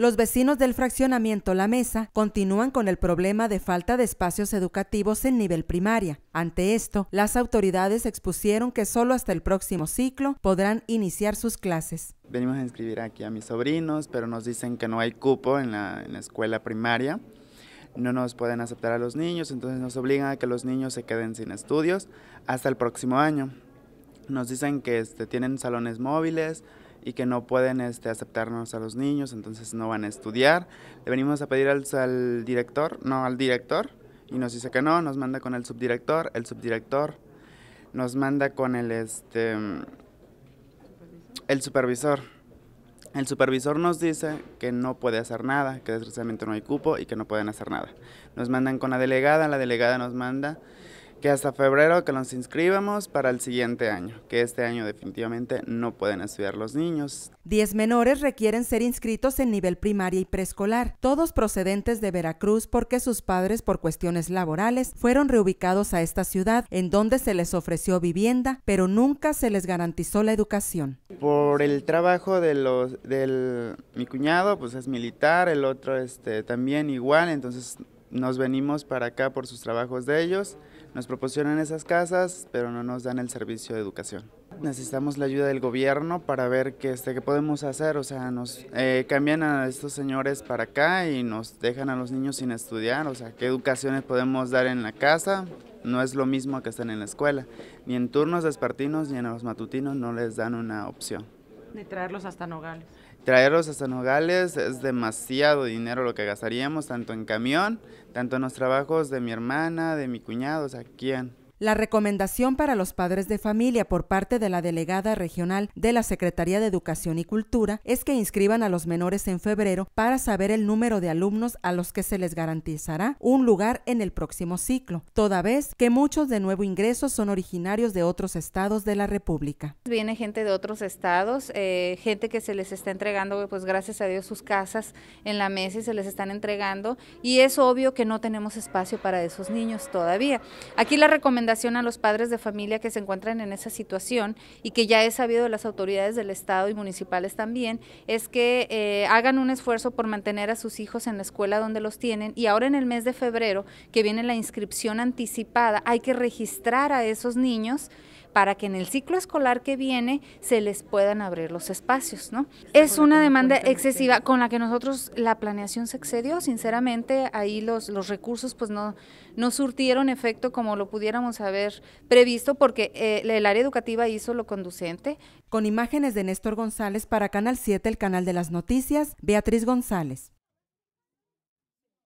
Los vecinos del fraccionamiento La Mesa continúan con el problema de falta de espacios educativos en nivel primaria. Ante esto, las autoridades expusieron que solo hasta el próximo ciclo podrán iniciar sus clases. Venimos a inscribir aquí a mis sobrinos, pero nos dicen que no hay cupo en la, escuela primaria. No nos pueden aceptar a los niños, entonces nos obligan a que los niños se queden sin estudios hasta el próximo año. Nos dicen que este, tienen salones móviles, y que no pueden este, aceptarnos a los niños, entonces no van a estudiar. Le venimos a pedir al, al director, no al director, y nos dice que no, nos manda con el subdirector, el subdirector nos manda con el este el supervisor. El supervisor nos dice que no puede hacer nada, que desgraciadamente no hay cupo y que no pueden hacer nada. Nos mandan con la delegada, la delegada nos manda que hasta febrero que nos inscribamos para el siguiente año, que este año definitivamente no pueden estudiar los niños. Diez menores requieren ser inscritos en nivel primaria y preescolar, todos procedentes de Veracruz porque sus padres por cuestiones laborales fueron reubicados a esta ciudad en donde se les ofreció vivienda, pero nunca se les garantizó la educación. Por el trabajo de los del mi cuñado, pues es militar, el otro este también igual, entonces nos venimos para acá por sus trabajos de ellos, nos proporcionan esas casas, pero no nos dan el servicio de educación. Necesitamos la ayuda del gobierno para ver qué este, podemos hacer, o sea, nos eh, cambian a estos señores para acá y nos dejan a los niños sin estudiar, o sea, qué educaciones podemos dar en la casa, no es lo mismo que estén en la escuela, ni en turnos despartinos ni en los matutinos no les dan una opción. De traerlos hasta Nogales. Traerlos hasta Nogales es demasiado dinero lo que gastaríamos, tanto en camión, tanto en los trabajos de mi hermana, de mi cuñado, o sea, ¿quién? La recomendación para los padres de familia por parte de la delegada regional de la Secretaría de Educación y Cultura es que inscriban a los menores en febrero para saber el número de alumnos a los que se les garantizará un lugar en el próximo ciclo, toda vez que muchos de nuevo ingresos son originarios de otros estados de la República. Viene gente de otros estados, eh, gente que se les está entregando, pues gracias a Dios, sus casas en la mesa y se les están entregando y es obvio que no tenemos espacio para esos niños todavía. Aquí la recomendación a los padres de familia que se encuentran en esa situación y que ya he sabido de las autoridades del Estado y municipales también, es que eh, hagan un esfuerzo por mantener a sus hijos en la escuela donde los tienen y ahora en el mes de febrero, que viene la inscripción anticipada, hay que registrar a esos niños para que en el ciclo escolar que viene se les puedan abrir los espacios, ¿no? Es una demanda excesiva con la que nosotros la planeación se excedió, sinceramente, ahí los, recursos pues no, no surtieron efecto como lo pudiéramos haber previsto porque eh, el área educativa hizo lo conducente. Con imágenes de Néstor González para Canal 7, el canal de las noticias, Beatriz González.